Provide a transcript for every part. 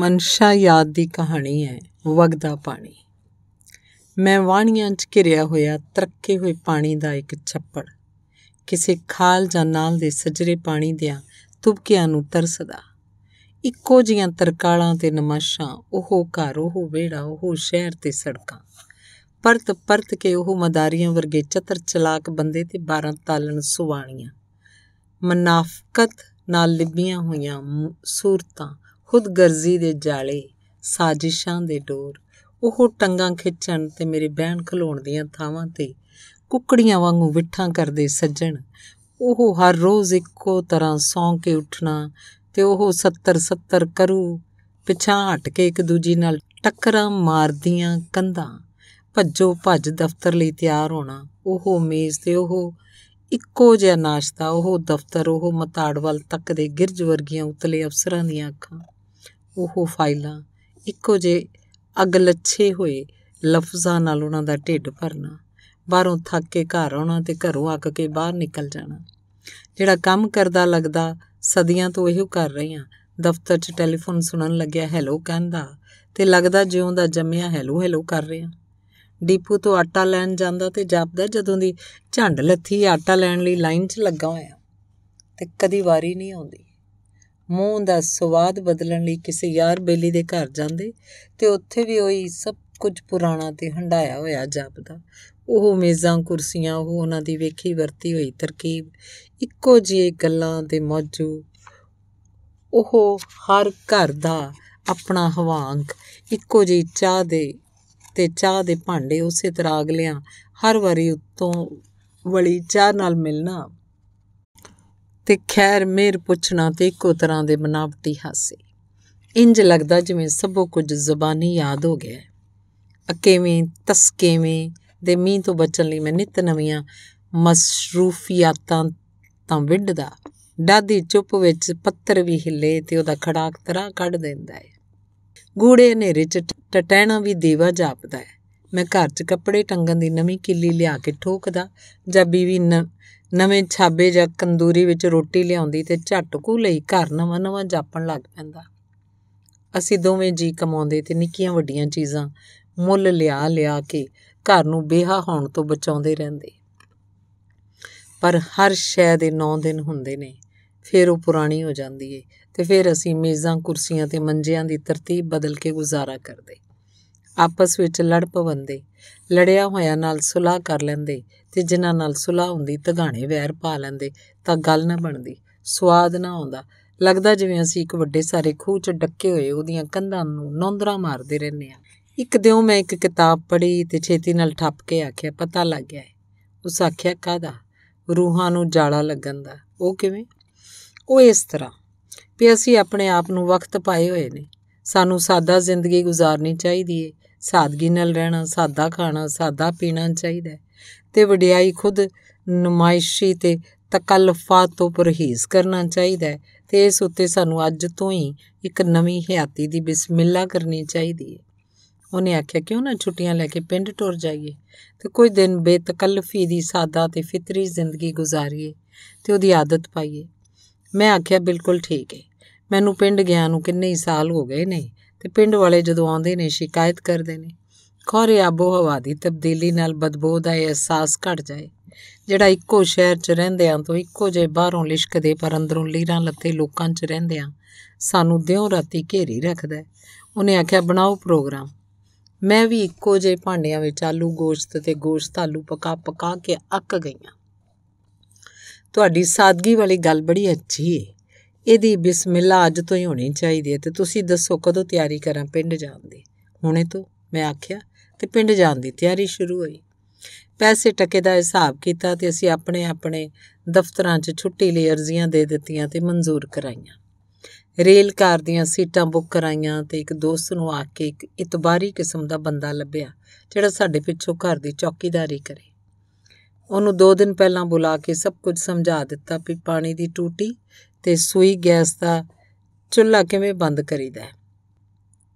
ਮਨਸ਼ਾ ਯਾਦ ਦੀ ਕਹਾਣੀ ਹੈ ਵਗਦਾ ਪਾਣੀ ਮੈਂ ਵਾਣੀਆਂ 'ਚ ਘਿਰਿਆ ਹੋਇਆ ਤਰੱਕੇ ਹੋਏ ਪਾਣੀ ਦਾ ਇੱਕ ਛੱਪੜ ਕਿਸੇ ਖਾਲ ਜਾਂ ਨਾਲ ਦੇ ਸਜਰੇ ਪਾਣੀ ਦਿਆਂ ਤੁਬਕਿਆਂ ਨੂੰ ਤਰਸਦਾ ਇੱਕੋ ਜੀਆਂ ਤਰਕਾਲਾਂ ਤੇ ਨਮਾਸ਼ਾਂ ਉਹ ਘਰ ਉਹ ਵੇੜਾ ਉਹ ਸ਼ਹਿਰ ਤੇ ਸੜਕਾਂ ਪਰਤ ਪਰਤ ਕੇ ਉਹ ਮਦਾਰੀਆਂ ਵਰਗੇ ਚਤਰ ਚਲਾਕ ਬੰਦੇ ਤੇ 12 ਤਾਲਣ ਸੁਵਾਣੀਆਂ ਮਨਾਫਕਤ ਨਾਲ ਲਿਬੀਆਂ ਹੋਈਆਂ ਸੂਰਤਾਂ ਖੁਦਗਰਜ਼ੀ ਦੇ ਜਾਲੇ ਸਾਜ਼ਿਸ਼ਾਂ ਦੇ ਡੋਰ ਉਹ ਟੰਗਾਂ ਖਿੱਚਣ ਤੇ ਮੇਰੇ ਬਹਿਣ ਖਲੋਣ ਦੀਆਂ ਥਾਵਾਂ ਤੇ ਕੁੱਕੜੀਆਂ ਵਾਂਗੂ ਵਿਠਾਂ ਕਰਦੇ ਸੱਜਣ ਉਹ ਹਰ ਰੋਜ਼ ਇੱਕੋ ਤਰ੍ਹਾਂ ਸੌਂ ਕੇ ਉੱਠਣਾ ਤੇ ਉਹ 70 70 ਕਰੂ ਪਿਛਾਂ ਹਟ ਕੇ ਇੱਕ ਦੂਜੀ ਨਾਲ ਟੱਕਰਾਂ ਮਾਰਦੀਆਂ ਕੰਧਾਂ ਭੱਜੋ ਭੱਜ ਦਫ਼ਤਰ ਲਈ ਤਿਆਰ ਹੋਣਾ ਉਹ ਮੇਜ਼ ਤੇ ਉਹ ਇੱਕੋ ਜਿਹਾ ਨਾਸ਼ਤਾ ਉਹ ਦਫ਼ਤਰ ਉਹ ਮਤਾੜਵਲ ਤੱਕ ਦੇ ਗਿਰਜ ਵਰਗੀਆਂ ਉਤਲੇ ਅਫਸਰਾਂ ਦੀਆਂ ਅੱਖਾਂ ਉਹ ਫਾਈਲਾਂ ਇੱਕੋ ਅਗ ਅਗਲੱਛੇ ਹੋਏ ਲਫ਼ਜ਼ਾਂ ਨਾਲ ਉਹਨਾਂ ਦਾ ਢਿੱਡ ਭਰਨਾ ਬਾਹਰੋਂ ਥੱਕ ਕੇ ਘਰ ਆਉਣਾ ਤੇ ਘਰੋਂ ਅੱਕ ਕੇ ਬਾਹਰ ਨਿਕਲ ਜਾਣਾ ਜਿਹੜਾ ਕੰਮ ਕਰਦਾ ਲੱਗਦਾ ਸਦੀਆਂ ਤੋਂ ਇਹੋ ਕਰ ਰਹੇ ਹਾਂ ਦਫ਼ਤਰ 'ਚ ਟੈਲੀਫੋਨ ਸੁਣਨ ਲੱਗਿਆ ਹੈਲੋ ਕਹਿੰਦਾ ਤੇ ਲੱਗਦਾ ਜਿਉਂ ਦਾ ਜੰਮਿਆ ਹੈਲੋ ਹੈਲੋ ਕਰ ਰਿਹਾ ਡੀਪੂ ਤੋਂ ਆਟਾ ਲੈਣ ਜਾਂਦਾ ਤੇ ਜਾਪਦਾ ਜਦੋਂ ਦੀ ਝੰਡ ਲੱਥੀ ਆਟਾ ਲੈਣ ਲਈ ਲਾਈਨ 'ਚ ਲੱਗਾ ਹੋਇਆ ਤੇ ਕਦੀ ਵਾਰੀ ਨਹੀਂ ਆਉਂਦੀ ਮੂੰਹ ਦਾ ਸਵਾਦ ਬਦਲਣ ਲਈ ਕਿਸੇ ਯਾਰ ਬੇਲੀ ਦੇ ਘਰ ਜਾਂਦੇ ਤੇ ਉੱਥੇ ਵੀ ਉਹੀ ਸਭ ਕੁਝ ਪੁਰਾਣਾ ਤੇ ਹੰਡਾਇਆ ਹੋਇਆ ਜਾਪਦਾ ਉਹ ਮੇਜ਼ਾਂ ਕੁਰਸੀਆਂ ਉਹ ਉਹਨਾਂ ਦੀ ਵੇਖੀ ਵਰਤੀ ਹੋਈ ਤਰਕੀਬ ਇੱਕੋ ਜਿਹੇ ਗੱਲਾਂ ਦੇ ਮੌਜੂ ਉਹ ਹਰ ਘਰ ਦਾ ਆਪਣਾ ਹਵਾਂਗ ਇੱਕੋ ਜਿਹੀ ਚਾਹ ਦੇ ਤੇ ਚਾਹ ਦੇ ਭਾਂਡੇ ਉਸੇ ਤਰ੍ਹਾਂ ਅਗਲਿਆਂ ਹਰ ਵਾਰੀ ਉੱਤੋਂ ਵਲੀ ਚਾਹ ਨਾਲ ਮਿਲਣਾ ਤੇ ਖੈਰ ਮੇਰ ਪੁੱਛਣਾ ਤੇ ਇੱਕੋ ਤਰ੍ਹਾਂ ਦੇ ਬਨਾਵਟੀ ਹਾਸੇ ਇੰਜ ਲੱਗਦਾ ਜਿਵੇਂ ਸਭੋ ਕੁਝ ਜ਼ੁਬਾਨੀ ਯਾਦ ਹੋ ਗਿਆ ਅਕੇਵੇਂ ਤਸਕੇਵੇਂ ਦੇ ਮੀਂਹ ਤੋਂ ਬਚਣ ਲਈ ਮੈਂ ਨਿਤ ਨਵੀਆਂ ਮਸਰੂਫੀਅਤਾਂ ਤਾਂ ਵਿੱਢਦਾ ਦਾਦੀ ਚੁੱਪ ਵਿੱਚ ਪੱਤਰ ਵੀ ਹਿੱਲੇ ਤੇ ਉਹਦਾ ਖੜਾਕ ਤਰ੍ਹਾਂ ਕੱਢ ਦਿੰਦਾ ਹੈ ਗੂੜੇ ਹਨੇਰੇ 'ਚ ਟਟਹਿਣਾ ਵੀ ਦੇਵਾ ਜਾਪਦਾ ਹੈ ਮੈਂ ਘਰ 'ਚ ਕੱਪੜੇ ਟੰਗਣ ਦੀ ਨਵੀਂ ਕਿੱਲੀ ਲਿਆ ਕੇ ਠੋਕਦਾ ਜਾਂ ਬੀਵੀ ਨਵੇਂ ਛਾਬੇ ਜਾਂ ਕੰਦੂਰੀ ਵਿੱਚ ਰੋਟੀ ਲਿਆਉਂਦੀ ਤੇ ਝਟਕੂ ਲਈ ਘਰ ਨਵਾਂ ਨਵਾਂ ਜਾਪਣ ਲੱਗ ਪੈਂਦਾ ਅਸੀਂ ਦੋਵੇਂ ਜੀ ਕਮਾਉਂਦੇ ਤੇ ਨਿੱਕੀਆਂ ਵੱਡੀਆਂ ਚੀਜ਼ਾਂ ਮੁੱਲ ਲਿਆ ਲਿਆ ਕੇ ਘਰ ਨੂੰ ਬੇਹਾ ਹੋਣ ਤੋਂ ਬਚਾਉਂਦੇ ਰਹਿੰਦੇ ਪਰ ਹਰ ਸ਼ੈ ਦੇ 9 ਦਿਨ ਹੁੰਦੇ ਨੇ ਫਿਰ ਉਹ ਪੁਰਾਣੀ ਹੋ ਜਾਂਦੀ ਏ ਤੇ ਫਿਰ ਅਸੀਂ ਮੇਜ਼ਾਂ ਕੁਰਸੀਆਂ ਤੇ ਮੰਜਿਆਂ ਦੀ ਤਰਤੀਬ ਬਦਲ ਕੇ ਗੁਜ਼ਾਰਾ ਕਰਦੇ ਆਪਸ ਵਿੱਚ ਲੜ ਪਵੰਦੇ ਲੜਿਆ ਹੋਇਆ ਨਾਲ ਸੁਲਾਹ ਕਰ ਲੈਂਦੇ ਤੇ ਜਿਨ੍ਹਾਂ ਨਾਲ ਸੁਲਾਹ ਹੁੰਦੀ ਤਗਾਣੇ ਵੈਰ ਪਾ ਲੈਂਦੇ ਤਾਂ ਗੱਲ ਨਾ ਬਣਦੀ ਸਵਾਦ ਨਾ ਆਉਂਦਾ ਲੱਗਦਾ ਜਿਵੇਂ ਅਸੀਂ ਇੱਕ ਵੱਡੇ ਸਾਰੇ ਖੂਹ 'ਚ ਡੱਕੇ ਹੋਏ ਉਹਦੀਆਂ ਕੰਧਾਂ ਨੂੰ ਨੌਂਦਰਾ ਮਾਰਦੇ ਰਹਿੰਨੇ ਆ ਇੱਕ ਦਿਨ ਮੈਂ ਇੱਕ ਕਿਤਾਬ ਪੜ੍ਹੀ ਤੇ ਛੇਤੀ ਨਾਲ ਠੱਪ ਕੇ ਆਖਿਆ ਪਤਾ ਲੱਗ ਗਿਆ ਉਸ ਆਖਿਆ ਕਾਦਾ ਰੂਹਾਂ ਨੂੰ ਜਾਲਾ ਲੱਗਣ ਦਾ ਉਹ ਕਿਵੇਂ ਉਹ ਇਸ ਤਰ੍ਹਾਂ ਵੀ ਅਸੀਂ ਆਪਣੇ ਆਪ ਨੂੰ ਵਕਤ ਪਾਏ ਹੋਏ ਨੇ ਸਾਨੂੰ ਸਾਦਾ ਜ਼ਿੰਦਗੀ ਗੁਜ਼ਾਰਨੀ ਚਾਹੀਦੀ ਏ ਸਾਦਗੀ ਨਾਲ ਰਹਿਣਾ ਸਾਦਾ ਖਾਣਾ ਸਾਦਾ ਪੀਣਾ ਚਾਹੀਦਾ ਤੇ ਵਡਿਆਈ ਖੁਦ ਨਮਾਇਸ਼ੀ ਤੇ ਤਕਲਫਾਂ ਤੋਂ ਪਰਹੇਜ਼ ਕਰਨਾ ਚਾਹੀਦਾ ਤੇ ਇਸ ਉੱਤੇ ਸਾਨੂੰ ਅੱਜ ਤੋਂ ਹੀ ਇੱਕ ਨਵੀਂ ਹਿਆਤੀ ਦੀ ਬਿਸਮਿਲ੍ਲਾ ਕਰਨੀ ਚਾਹੀਦੀ ਏ ਉਹਨੇ ਆਖਿਆ ਕਿਉਂ ਨਾ ਛੁੱਟੀਆਂ ਲੈ ਕੇ ਪਿੰਡ ਟੁਰ ਜਾਈਏ ਤੇ ਕੁਝ ਦਿਨ ਬੇਤਕਲਫੀ ਦੀ ਸਾਦਾ ਤੇ ਫਿਤਰੀ ਜ਼ਿੰਦਗੀ ਗੁਜ਼ਾਰੀਏ ਤੇ ਉਹਦੀ ਆਦਤ ਪਾਈਏ ਮੈਂ ਆਖਿਆ ਬਿਲਕੁਲ ਠੀਕ ਹੈ ਮੈਨੂੰ ਪਿੰਡ ਗਿਆ ਨੂੰ ਕਿੰਨੇ ਹੀ ਸਾਲ ਹੋ ਗਏ ਨੇ ਤੇ ਪਿੰਡ ਵਾਲੇ ਜਦੋਂ ਆਉਂਦੇ ਨੇ ਸ਼ਿਕਾਇਤ ਕਰਦੇ ਨੇ ਖੋਰੇ ਆਬੋ ਹਵਾ ਦੀ ਤਬਦੀਲੀ ਨਾਲ ਬਦਬੂ ਦਾ ਅਹਿਸਾਸ ਘਟ ਜਾਏ ਜਿਹੜਾ ਇੱਕੋ ਸ਼ਹਿਰ 'ਚ ਰਹਿੰਦੇ ਆਂ ਤੋਂ ਇੱਕੋ ਜੇ ਬਾਹਰੋਂ ਲਿਸ਼ਕਦੇ ਪਰ ਅੰਦਰੋਂ ਲੀਰਾਂ ਲੱਤੇ ਲੋਕਾਂ 'ਚ ਰਹਿੰਦੇ ਆਂ ਸਾਨੂੰ ਦਿਉ ਰਾਤੀ ਘੇਰੀ ਰੱਖਦਾ ਉਹਨੇ ਆਖਿਆ ਬਣਾਓ ਪ੍ਰੋਗਰਾਮ ਮੈਂ ਵੀ ਇੱਕੋ ਜੇ ਭਾਂਡਿਆਂ ਵਿੱਚ ਆਲੂ ਗੋਸ਼ਤ ਤੇ ਗੋਸ਼ਤ ਆਲੂ ਪਕਾ ਪਕਾ ਕੇ ਅੱਕ ਗਈਆਂ ਤੁਹਾਡੀ ਸਾਦਗੀ ਵਾਲੀ ਗੱਲ ਬੜੀ ਅੱਛੀ ਏ ਇਹਦੀ ਬਿਸਮਿਲ੍ਲਾ ਅੱਜ ਤੋਂ ਹੀ ਹੋਣੀ ਚਾਹੀਦੀ ਹੈ ਤੇ ਤੁਸੀਂ ਦੱਸੋ ਕਦੋਂ ਤਿਆਰੀ ਕਰਾਂ ਪਿੰਡ ਜਾਣ ਦੀ ਹੁਣੇ ਤੋਂ ਮੈਂ ਆਖਿਆ ਤੇ ਪਿੰਡ ਜਾਣ ਦੀ ਤਿਆਰੀ ਸ਼ੁਰੂ ਹੋਈ ਪੈਸੇ ਟਕੇ ਦਾ ਹਿਸਾਬ ਕੀਤਾ ਤੇ ਅਸੀਂ ਆਪਣੇ ਆਪਣੇ ਦਫ਼ਤਰਾਂ 'ਚ ਛੁੱਟੀ ਲਈ ਅਰਜ਼ੀਆਂ ਦੇ ਦਿੱਤੀਆਂ ਤੇ ਮਨਜ਼ੂਰ ਕਰਾਈਆਂ ਰੇਲ ਕਾਰ ਦੀਆਂ ਸੀਟਾਂ ਬੁੱਕ ਕਰਾਈਆਂ ਤੇ ਇੱਕ ਦੋਸਤ ਨੂੰ ਆ ਕੇ ਇੱਕ ਇਤਬਾਰੀ ਕਿਸਮ ਦਾ ਬੰਦਾ ਲੱਭਿਆ ਜਿਹੜਾ ਸਾਡੇ ਪਿੱਛੋਂ ਘਰ ਦੀ ਚੌਕੀਦਾਰੀ ਕਰੇ ਉਹਨੂੰ 2 ਦਿਨ ਪਹਿਲਾਂ ਬੁਲਾ ਕੇ ਸਭ ਕੁਝ ਸਮਝਾ ਦਿੱਤਾ ਵੀ ਪਾਣੀ ਦੀ ਟੂਟੀ ਤੇ ਸੂਈ ਗੈਸ ਦਾ ਚੁੱਲ੍ਹਾ ਕਿਵੇਂ ਬੰਦ ਕਰੀਦਾ ਹੈ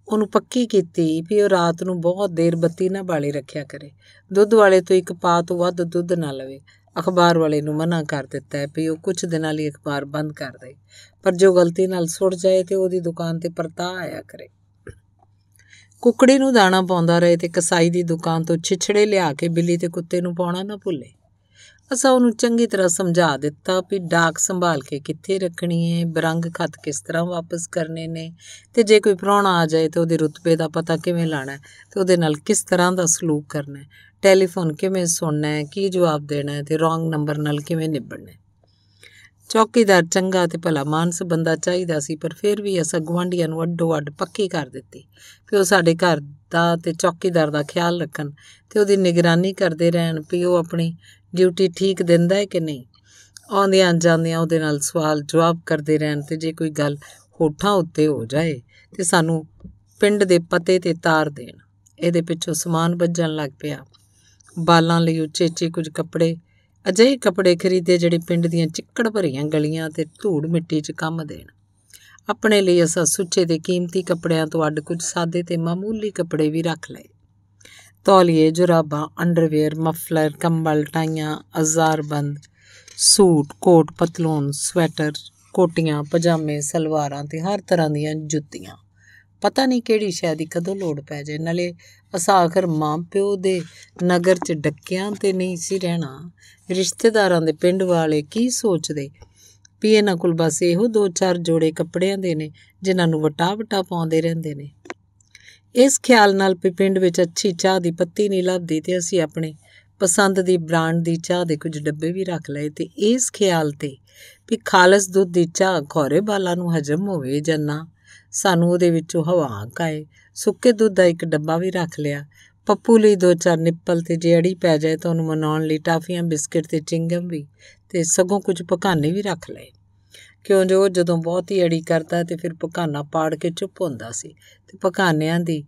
ਉਹਨੂੰ ਪੱਕੀ ਕੀਤੀ ਵੀ ਉਹ ਰਾਤ ਨੂੰ ਬਹੁਤ ਦੇਰ ਬੱਤੀ ਨਾ ਬਾਲੇ ਰੱਖਿਆ ਕਰੇ ਦੁੱਧ ਵਾਲੇ ਤੋਂ ਇੱਕ ਪਾ ਤੋਂ ਵੱਧ ਦੁੱਧ ਨਾ ਲਵੇ ਅਖਬਾਰ ਵਾਲੇ ਨੂੰ ਮਨਾ ਕਰ ਦਿੱਤਾ ਹੈ ਵੀ ਉਹ ਕੁਝ ਦਿਨਾਂ ਲਈ ਅਖਬਾਰ ਬੰਦ ਕਰ ਦੇ ਪਰ ਜੋ ਗਲਤੀ ਨਾਲ ਸੁੱਟ ਜਾਏ ਤੇ ਉਹਦੀ ਦੁਕਾਨ ਤੇ ਪਰਤਾ ਆਇਆ ਕਰੇ ਕੁਕੜੀ ਨੂੰ ਦਾਣਾ ਪਾਉਂਦਾ ਰਹੇ ਤੇ ਕਸਾਈ ਦੀ ਦੁਕਾਨ ਤੋਂ ਛਿਛੜੇ ਲਿਆ ਕੇ ਬਿੱਲੀ ਤੇ ਕੁੱਤੇ ਨੂੰ ਪਾਉਣਾ ਨਾ ਭੁੱਲੇ ਅਸਾਂ ਉਹਨੂੰ ਚੰਗੀ ਤਰ੍ਹਾਂ ਸਮਝਾ ਦਿੱਤਾ ਵੀ ਡਾਕ ਸੰਭਾਲ ਕੇ ਕਿੱਥੇ ਰੱਖਣੀ ਹੈ ਬਰੰਗ ਖਤ ਕਿਸ ਤਰ੍ਹਾਂ ਵਾਪਸ ਕਰਨੇ ਨੇ ਤੇ ਜੇ ਕੋਈ ਪ੍ਰਾਣਾ ਆ ਜਾਏ ਤੇ ਉਹਦੇ ਰੁਤਬੇ ਦਾ ਪਤਾ ਕਿਵੇਂ ਲਾਣਾ ਤੇ ਉਹਦੇ ਨਾਲ ਕਿਸ ਤਰ੍ਹਾਂ ਦਾ ਸਲੂਕ ਕਰਨਾ ਹੈ ਟੈਲੀਫੋਨ ਕਿਵੇਂ ਸੁਣਨਾ ਹੈ ਕੀ ਜਵਾਬ ਦੇਣਾ ਹੈ ਤੇ ਰੋਂਗ ਨੰਬਰ ਨਾਲ ਕਿਵੇਂ ਨਿਭੜਨਾ ਹੈ ਚੌਕੀਦਾਰ ਚੰਗਾ ਤੇ ਭਲਾ ਮਾਨਸ ਬੰਦਾ ਚਾਹੀਦਾ ਸੀ ਪਰ ਫਿਰ ਵੀ ਅਸਾਂ ਗਵਾਂਢੀਆਂ ਨੂੰ ਅੱਡੋ ਅੱਡ ਪੱਕੀ ਕਰ ਦਿੱਤੀ ਕਿ ਉਹ ਸਾਡੇ ਘਰ ਦਾ ਤੇ ਚੌਕੀਦਾਰ ਦਾ ਖਿਆਲ ਰੱਖਣ ਤੇ ਉਹਦੀ ਨਿਗਰਾਨੀ ਕਰਦੇ ਰਹਿਣ ਵੀ ਉਹ ਆਪਣੀ ਡਿਊਟੀ ਠੀਕ ਦਿੰਦਾ ਹੈ ਕਿ ਨਹੀਂ ਆਉਂਦਿਆਂ ਜਾਂਦਿਆਂ ਉਹਦੇ ਨਾਲ ਸਵਾਲ ਜਵਾਬ ਕਰਦੇ ਰਹਿਣ ਤੇ ਜੇ ਕੋਈ ਗੱਲ ਹੋਠਾਂ ਉੱਤੇ ਹੋ ਜਾਏ ਤੇ ਸਾਨੂੰ ਪਿੰਡ ਦੇ ਪਤੇ ਤੇ ਤਾਰ ਦੇਣ ਇਹਦੇ ਪਿੱਛੋਂ ਸਮਾਨ ਵੱਜਣ ਲੱਗ ਪਿਆ ਬਾਲਾਂ ਲਈ ਉੱਚੇ-ਉੱਚੇ ਕੁਝ ਕੱਪੜੇ ਅਜਿਹੇ ਕੱਪੜੇ ਖਰੀਦੇ ਜਿਹੜੇ ਪਿੰਡ ਦੀਆਂ ਚਿੱਕੜ ਭਰੀਆਂ ਗਲੀਆਂ ਤੇ ਧੂੜ ਮਿੱਟੀ 'ਚ ਕੰਮ ਦੇਣ ਆਪਣੇ ਲਈ ਅਸਾਂ ਸੁੱਚੇ ਤੇ ਕੀਮਤੀ ਕੱਪੜਿਆਂ ਤੋਂ ਅੱਡ ਕੁਝ ਸਾਦੇ ਤੇ ਮਾਮੂਲੀ ਕੱਪੜੇ ਵੀ ਰੱਖ ਲਏ ਤੌਲੀਏ ਜੁਰਾਬਾਂ ਅੰਡਰਵੇਅਰ ਮਫਲਰ ਕੰਬਲ ਟਾਈਆਂ ਅਜ਼ਾਰਬੰਦ ਸੂਟ ਕੋਟ ਪਤਲੂਨ ਸਵੈਟਰ ਕੋਟੀਆਂ ਪਜਾਮੇ ਸਲਵਾਰਾਂ ਤੇ ਹਰ ਤਰ੍ਹਾਂ ਦੀਆਂ ਜੁੱਤੀਆਂ ਪਤਾ ਨਹੀਂ ਕਿਹੜੀ ਸ਼ੈ ਦੀ ਕਦੋਂ ਲੋੜ ਪੈ ਜਾਏ ਨਾਲੇ ਅਸਾਂ ਆਖਰ ਮਾਂ-ਪਿਓ ਦੇ ਨਗਰ 'ਚ ਡੱਕਿਆਂ ਤੇ ਨਹੀਂ ਸੀ ਰਹਿਣਾ ਰਿਸ਼ਤੇਦਾਰਾਂ ਦੇ ਪਿੰਡ ਵਾਲੇ ਕੀ ਸੋਚਦੇ ਵੀ ਇਹਨਾਂ ਕੋਲ ਬਸ ਇਹੋ ਦੋ ਚਾਰ ਜੋੜੇ ਕੱਪੜਿਆਂ ਦੇ ਨੇ ਜਿਨ੍ਹਾਂ ਨੂੰ ਵਟਾ-ਵਟਾ ਪਾਉਂਦੇ ਰਹਿੰਦੇ ਨੇ ਇਸ ਖਿਆਲ ਨਾਲ ਪਿੰਡ ਵਿੱਚ ਅੱਛੀ ਚਾਹ ਦੀ ਪੱਤੀ ਨਹੀਂ ਲੱਭਦੀ ਤੇ ਅਸੀਂ ਆਪਣੇ ਪਸੰਦ ਦੀ ਬ੍ਰਾਂਡ ਦੀ ਚਾਹ ਦੇ ਕੁਝ ਡੱਬੇ ਵੀ ਰੱਖ ਲਏ ਤੇ ਇਸ ਖਿਆਲ ਤੇ ਵੀ ਖਾਲਸ ਦੁੱਧ ਦੀ ਚਾਹ ਘੋਰੇ ਬਾਲਾਂ ਨੂੰ ਹਜਮ ਹੋਵੇ ਜਾਂ ਨਾ ਸਾਨੂੰ ਉਹਦੇ ਵਿੱਚੋਂ ਹਵਾ ਕਾਏ ਸੁੱਕੇ ਦੁੱਧ ਦਾ ਇੱਕ ਡੱਬਾ ਵੀ ਰੱਖ ਲਿਆ ਪੱਪੂ ਲਈ ਦੋ ਚਾਰ ਨਿੱਪਲ ਤੇ ਜੇ ਅੜੀ ਪੈ ਜਾਏ ਤਾਂ ਉਹਨੂੰ ਮਨਾਉਣ ਲਈ ਟਾਫੀਆਂ ਬਿਸਕਟ ਤੇ ਚਿੰਗਮ ਵੀ ਤੇ ਸਗੋਂ ਕੁਝ ਪਕਾਨੇ ਵੀ ਰੱਖ ਲਏ ਕਿਉਂ ਜੋ ਜਦੋਂ ਬਹੁਤੀ ਅੜੀ ਕਰਦਾ ਤੇ ਫਿਰ ਪਕਾਨਾ ਪਾੜ ਕੇ ਚੁੱਪ ਹੁੰਦਾ ਸੀ ਤੇ ਪਕਾਨਿਆਂ ਦੀ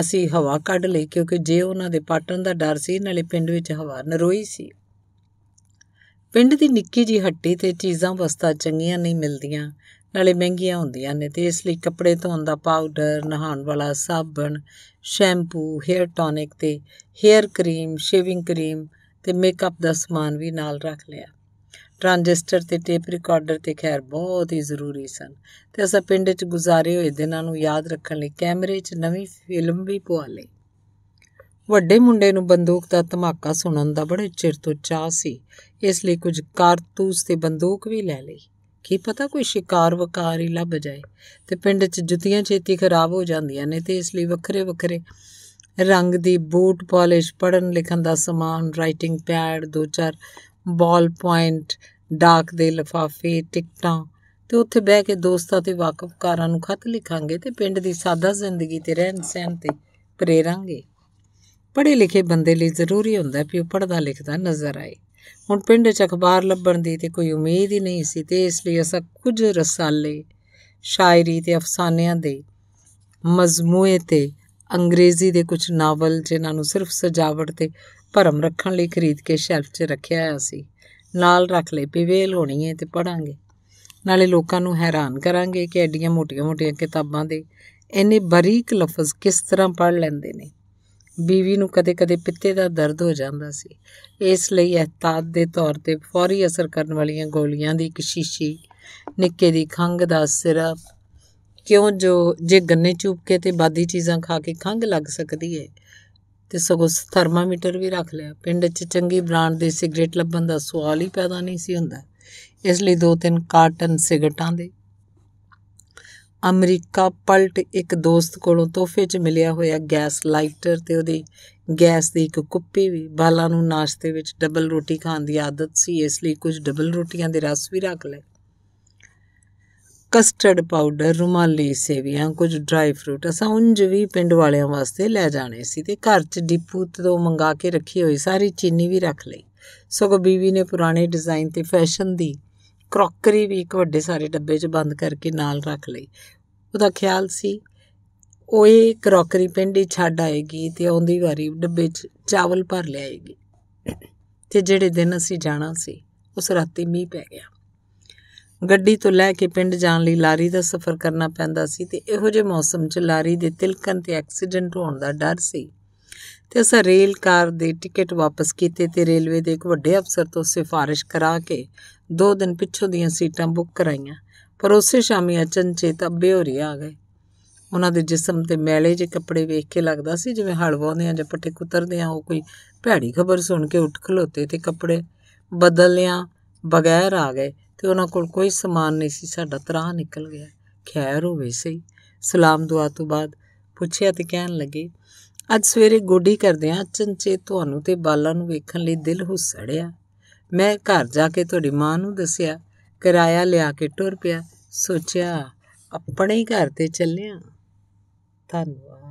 ਅਸੀਂ ਹਵਾ ਕੱਢ ਲਈ ਕਿਉਂਕਿ ਜੇ ਉਹਨਾਂ ਦੇ ਪਾਟਣ ਦਾ ਡਰ ਸੀ ਨਾਲੇ ਪਿੰਡ ਵਿੱਚ ਹਵਾ ਨਰੋਈ ਸੀ ਪਿੰਡ ਦੀ ਨਿੱਕੀ ਜੀ ਹੱਟੀ ਤੇ ਚੀਜ਼ਾਂ ਵਸਤਾ ਚੰਗੀਆਂ ਨਹੀਂ ਮਿਲਦੀਆਂ ਨਾਲੇ ਮਹਿੰਗੀਆਂ ਹੁੰਦੀਆਂ ਨੇ ਤੇ ਇਸ ਲਈ ਕੱਪੜੇ ਧੋਣ ਦਾ ਪਾਊਡਰ ਨਹਾਉਣ ਵਾਲਾ ਸਾਬਣ ਸ਼ੈਂਪੂ ਹੇਅਰ ਟੌਨਿਕ ਤੇ ਹੇਅਰ ਕਰੀਮ ਸ਼ੇਵਿੰਗ ਕਰੀਮ ਤੇ ਮੇਕਅਪ ਦਾ ਸਮਾਨ ਵੀ ਨਾਲ ਰੱਖ ਲਿਆ ਟ੍ਰਾਂਜਿਸਟਰ ਤੇ ਟੇਪ ਰਿਕਾਰਡਰ ਤੇ ਖੈਰ ਬਹੁਤ ਹੀ ਜ਼ਰੂਰੀ ਸਨ ਤੇ ਅਸਾਂ ਪਿੰਡ 'ਚ ਗੁਜ਼ਾਰੇ ਹੋਏ ਦਿਨਾਂ ਨੂੰ ਯਾਦ ਰੱਖਣ ਲਈ ਕੈਮਰੇ 'ਚ ਨਵੀਂ ਫਿਲਮ ਵੀ ਪਵਾ ਲਈ ਵੱਡੇ ਮੁੰਡੇ ਨੂੰ ਬੰਦੂਕ ਦਾ ਧਮਾਕਾ ਸੁਣਨ ਦਾ ਬੜੇ ਚਿਰ ਤੋਂ ਚਾਹ ਸੀ ਇਸ ਲਈ ਕੁਝ ਕਾਰਤੂਸ ਤੇ ਬੰਦੂਕ ਵੀ ਲੈ ਲਈ ਕੀ ਪਤਾ ਕੋਈ ਸ਼ਿਕਾਰ ਵਕਾਰ ਹੀ ਲੱਭ ਜਾਏ ਤੇ ਪਿੰਡ 'ਚ ਜੁੱਤੀਆਂ ਛੇਤੀ ਖਰਾਬ ਹੋ ਜਾਂਦੀਆਂ ਨੇ ਤੇ ਇਸ ਲਈ ਵੱਖਰੇ ਵੱਖਰੇ ਰੰਗ ਦੀ ਬੂਟ ਪਾਲਿਸ਼ ਪੜਨ ਲਿਖਣ ਦਾ ਸਮਾਨ ਰਾਈਟਿੰਗ ਪੈਡ ਦੋ ਚਾਰ ਬਾਲ ਪੁਆਇੰਟ ਡਾਕ ਦੇ ਲਫਾਫੇ ਟਿਕਟਾਂ ਤੇ ਉੱਥੇ ਬਹਿ ਕੇ ਦੋਸਤਾਂ ਤੇ ਵਾਕਫਕਾਰਾਂ ਨੂੰ ਖਤ ਲਿਖਾਂਗੇ ਤੇ ਪਿੰਡ ਦੀ ਸਾਦਾ ਜ਼ਿੰਦਗੀ ਤੇ ਰਹਿਣ ਸਹਿਣ ਤੇ ਪ੍ਰੇਰਾਂਗੇ ਪੜ੍ਹੇ ਲਿਖੇ ਬੰਦੇ ਲਈ ਜ਼ਰੂਰੀ ਹੁੰਦਾ ਕਿ ਉਹ ਪੜਦਾ ਲਿਖਦਾ ਨਜ਼ਰ ਆਏ ਹੁਣ ਪਿੰਡ 'ਚ ਅਖਬਾਰ ਲੱਭਣ ਦੀ ਤੇ ਕੋਈ ਉਮੀਦ ਹੀ ਨਹੀਂ ਸੀ ਤੇ ਇਸ ਲਈ ਅਸਾਂ ਕੁਝ ਰਸਾਲੇ ਸ਼ਾਇਰੀ ਤੇ ਅਫਸਾਨਿਆਂ ਦੇ ਮਜਮੂਏ ਤੇ ਅੰਗਰੇਜ਼ੀ ਦੇ ਕੁਝ ਨਾਵਲ ਜਿਨ੍ਹਾਂ ਨੂੰ ਸਿਰਫ ਸਜਾਵਟ ਤੇ ਭਰਮ ਰੱਖਣ ਲਈ ਖਰੀਦ ਕੇ ਸ਼ੈਲਫ 'ਚ ਰੱਖਿਆ ਆ ਸੀ ਨਾਲ ਰੱਖ ਲਈ ਪਿਵੇਲ ਹੋਣੀ ਹੈ ਤੇ ਪੜਾਂਗੇ ਨਾਲੇ ਲੋਕਾਂ ਨੂੰ ਹੈਰਾਨ ਕਰਾਂਗੇ ਕਿ ਐਡੀਆਂ ਮੋਟੀਆਂ-ਮੋਟੀਆਂ ਕਿਤਾਬਾਂ ਦੇ ਇੰਨੇ ਬਰੀਕ ਲਫ਼ਜ਼ ਕਿਸ ਤਰ੍ਹਾਂ ਪੜ ਲੈਂਦੇ ਨੇ ਬੀਵੀ ਨੂੰ ਕਦੇ-ਕਦੇ ਪਿੱਤੇ ਦਾ ਦਰਦ ਹੋ ਜਾਂਦਾ ਸੀ ਇਸ ਲਈ ਇਹਤਾਦ ਦੇ ਤੌਰ ਤੇ ਫੌਰੀ ਅਸਰ ਕਰਨ ਵਾਲੀਆਂ ਗੋਲੀਆਂ ਦੀ ਇੱਕ ਸ਼ੀਸ਼ੀ ਨਿੱਕੇ ਦੀ ਖੰਗ ਦਾ ਸਿਰਪ ਕਿਉਂ ਜੋ ਜੇ ਗੰਨੇ ਚੂਪ ਕੇ ਤੇ ਬਾਦੀ ਚੀਜ਼ਾਂ ਖਾ ਕੇ ਖੰਗ ਲੱਗ ਸਕਦੀ ਹੈ ਤੇ ਸਗੋਂ ਥਰਮਾਮੀਟਰ ਵੀ ਰੱਖ ਲਿਆ ਪਿੰਡ 'ਚ ਚੰਗੀ ਬ੍ਰਾਂਡ ਦੀ ਸਿਗਰਟ ਲੱਭਣ ਦਾ ਸਵਾਲ ਹੀ ਪੈਦਾ ਨਹੀਂ ਸੀ ਹੁੰਦਾ ਇਸ ਲਈ ਦੋ ਤਿੰਨ ਕਾਰਟਨ ਸਿਗਰਟਾਂ ਦੇ ਅਮਰੀਕਾ ਪਲਟ ਇੱਕ ਦੋਸਤ ਕੋਲੋਂ ਤੋਹਫੇ 'ਚ ਮਿਲਿਆ ਹੋਇਆ ਗੈਸ ਲਾਈਟਰ ਤੇ ਉਹਦੀ ਗੈਸ ਦੀ ਇੱਕ ਕੁੱਪੀ ਵੀ ਬਾਲਾ ਨੂੰ ਨਾਸ਼ਤੇ ਵਿੱਚ ਡਬਲ ਰੋਟੀ ਖਾਣ ਦੀ ਆਦਤ ਸੀ ਇਸ ਲਈ ਕੁਝ ਡਬਲ ਰੋਟੀਆਂ ਦੇ ਰਸ ਵੀ ਰੱਖ ਲਏ ਕਸਟਰਡ ਪਾਊਡਰ ਰੁਮਾਲੀ ਸੇਵੀਆਂ ਕੁਝ ਡਰਾਈ ਫਰੂਟ ਅਸਾਂ ਉਂਝ ਵੀ ਪਿੰਡ ਵਾਲਿਆਂ ਵਾਸਤੇ ਲੈ ਜਾਣੇ ਸੀ ਤੇ ਘਰ 'ਚ ਡਿਪੂ ਤੋਂ ਮੰਗਾ ਕੇ ਰੱਖੀ ਹੋਈ ਸਾਰੀ ਚੀਨੀ ਵੀ ਰੱਖ ਲਈ ਸਗੋਂ ਬੀਵੀ ਨੇ ਪੁਰਾਣੇ ਡਿਜ਼ਾਈਨ ਤੇ ਫੈਸ਼ਨ ਦੀ ਕਰੋਕਰੀ ਵੀ ਇੱਕ ਵੱਡੇ ਸਾਰੇ ਡੱਬੇ 'ਚ ਬੰਦ ਕਰਕੇ ਨਾਲ ਰੱਖ ਲਈ ਉਹਦਾ ਖਿਆਲ ਸੀ ਉਹ ਇਹ ਕਰੋਕਰੀ ਪਿੰਡੀ ਛੱਡ ਆਏਗੀ ਤੇ ਆਉਂਦੀ ਵਾਰੀ ਡੱਬੇ 'ਚ ਚਾਵਲ ਭਰ ਲਿਆਏਗੀ ਤੇ ਜਿਹੜੇ ਦਿਨ ਅਸੀਂ ਜਾਣਾ ਸੀ ਉਸ ਰਾਤੀ ਮੀਂਹ ਪੈ ਗਿਆ ਗੱਡੀ ਤੋਂ ਲੈ ਕੇ ਪਿੰਡ ਜਾਣ ਲਈ ਲਾਰੀ ਦਾ ਸਫ਼ਰ ਕਰਨਾ ਪੈਂਦਾ ਸੀ ਤੇ ਇਹੋ ਜਿਹੇ ਮੌਸਮ 'ਚ ਲਾਰੀ ਦੇ ਤਿਲਕਣ ਤੇ ਐਕਸੀਡੈਂਟ ਹੋਣ ਦਾ ਡਰ ਸੀ ਤੇ ਅਸਾਂ ਰੇਲ ਕਾਰ ਦੇ ਟਿਕਟ ਵਾਪਸ ਕੀਤੇ ਤੇ ਰੇਲਵੇ ਦੇ ਇੱਕ ਵੱਡੇ ਅਫਸਰ ਤੋਂ ਸਿਫਾਰਿਸ਼ ਕਰਾ ਕੇ 2 ਦਿਨ ਪਿੱਛੋਂ ਦੀਆਂ ਸੀਟਾਂ ਬੁੱਕ ਕਰਾਈਆਂ ਪਰ ਉਸੇ ਸ਼ਾਮੀ ਅਚਨਚੇਤ ਅੱਬੇ ਹੋਰੀ ਆ ਗਏ ਉਹਨਾਂ ਦੇ ਜਿਸਮ ਤੇ ਮੈਲੇ ਜਿਹੇ ਕੱਪੜੇ ਵੇਖ ਕੇ ਲੱਗਦਾ ਸੀ ਜਿਵੇਂ ਹਲਵਾਉਂਦੇ ਆ ਜਾਂ ਪੱਠੇ ਕੁੱਤਰਦੇ ਆ ਉਹ ਕੋਈ ਭੈੜੀ ਖਬਰ ਸੁਣ ਕੇ ਉੱਠ ਖਲੋਤੇ ਤੇ ਕੱਪੜੇ ਬਦਲ ਲਿਆ ਬਗੈਰ ਆ ਗਏ ਤੇ ਉਹਨਾਂ ਕੋਲ ਕੋਈ ਸਮਾਨ ਨਹੀਂ ਸੀ ਸਾਡਾ ਤਰਾਹ ਨਿਕਲ ਗਿਆ ਖੈਰ ਹੋਵੇ ਸਹੀ ਸਲਾਮ ਦੁਆ ਤੋਂ ਬਾਅਦ ਪੁੱਛਿਆ ਤੇ ਕਹਿਣ ਲੱਗੇ ਅੱਜ ਸਵੇਰੇ ਗੋਡੀ ਕਰਦਿਆਂ ਚੰਚੇ ਤੁਹਾਨੂੰ ਤੇ ਬਾਲਾਂ ਨੂੰ ਵੇਖਣ ਲਈ ਦਿਲ ਹੁਸੜਿਆ ਮੈਂ ਘਰ ਜਾ ਕੇ ਤੁਹਾਡੀ ਮਾਂ ਨੂੰ ਦੱਸਿਆ ਕਿਰਾਇਆ ਲਿਆ ਕੇ ਟੁਰ ਪਿਆ ਸੋਚਿਆ ਆਪਣੇ ਹੀ ਘਰ ਤੇ ਚੱਲਿਆ ਧੰਨਵਾਦ